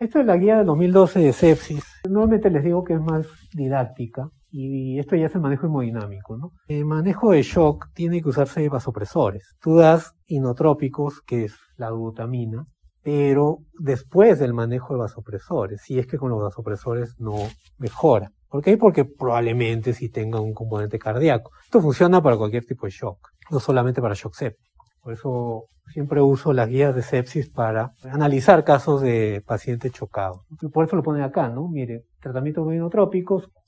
Esto es la guía del 2012 de sepsis. Nuevamente les digo que es más didáctica y esto ya es el manejo hemodinámico. ¿no? El manejo de shock tiene que usarse vasopresores. Tú das inotrópicos, que es la glutamina, pero después del manejo de vasopresores, si es que con los vasopresores no mejora. ¿Por qué? Porque probablemente si tenga un componente cardíaco. Esto funciona para cualquier tipo de shock, no solamente para shock septic. Por eso siempre uso las guías de sepsis para analizar casos de pacientes chocados. Por eso lo pone acá, ¿no? Mire, tratamientos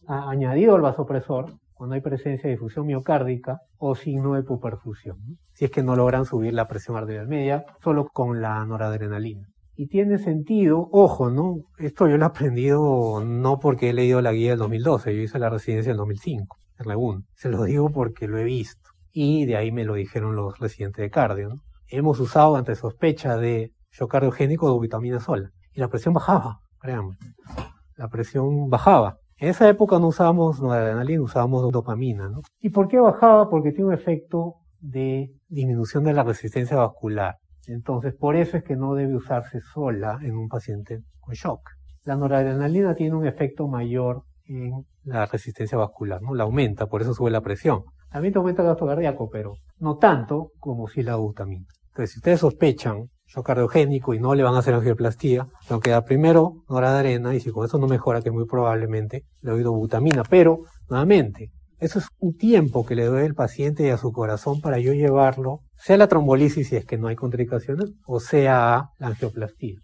ha añadido al vasopresor cuando hay presencia de difusión miocárdica o signo de puperfusión, si es que no logran subir la presión arterial media solo con la noradrenalina. Y tiene sentido, ojo, ¿no? Esto yo lo he aprendido no porque he leído la guía del 2012, yo hice la residencia en 2005, en la Se lo digo porque lo he visto y de ahí me lo dijeron los residentes de cardio. Hemos usado ante sospecha de shock cardiogénico vitamina sola y la presión bajaba, créanme. La presión bajaba. En esa época no usábamos noradrenalina, usábamos dopamina. ¿Y por qué bajaba? Porque tiene un efecto de disminución de la resistencia vascular. Entonces, por eso es que no debe usarse sola en un paciente con shock. La noradrenalina tiene un efecto mayor en la resistencia vascular, ¿no? La aumenta, por eso sube la presión. También te este aumenta el gasto cardíaco, pero no tanto como si la butamina. Entonces, si ustedes sospechan yo cardiogénico y no le van a hacer angioplastía, lo que da primero arena y si con eso no mejora, que muy probablemente le doy butamina. Pero, nuevamente, eso es un tiempo que le doy al paciente y a su corazón para yo llevarlo, sea la trombolisis si es que no hay contraindicaciones, o sea la angioplastía.